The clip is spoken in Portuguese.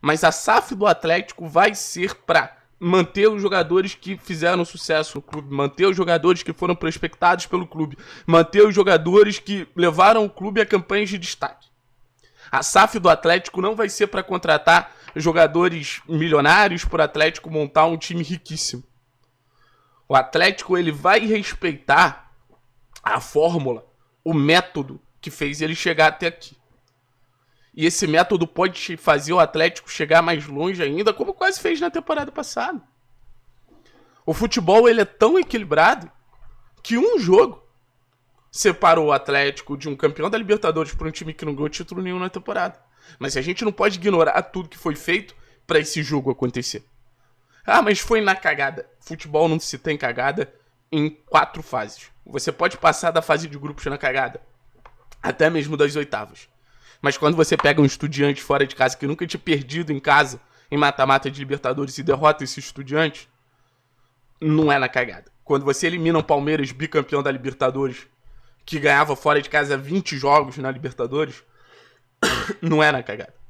mas a SAF do Atlético vai ser para manter os jogadores que fizeram sucesso no clube, manter os jogadores que foram prospectados pelo clube, manter os jogadores que levaram o clube a campanhas de destaque. A SAF do Atlético não vai ser para contratar jogadores milionários para o Atlético montar um time riquíssimo. O Atlético ele vai respeitar a fórmula, o método que fez ele chegar até aqui. E esse método pode fazer o Atlético chegar mais longe ainda, como quase fez na temporada passada. O futebol ele é tão equilibrado que um jogo separou o Atlético de um campeão da Libertadores para um time que não ganhou título nenhum na temporada. Mas a gente não pode ignorar tudo que foi feito para esse jogo acontecer. Ah, mas foi na cagada. Futebol não se tem cagada em quatro fases. Você pode passar da fase de grupos na cagada, até mesmo das oitavas. Mas quando você pega um estudiante fora de casa que nunca tinha perdido em casa, em mata-mata de Libertadores e derrota esse estudiante, não é na cagada. Quando você elimina o Palmeiras bicampeão da Libertadores, que ganhava fora de casa 20 jogos na Libertadores, não é na cagada.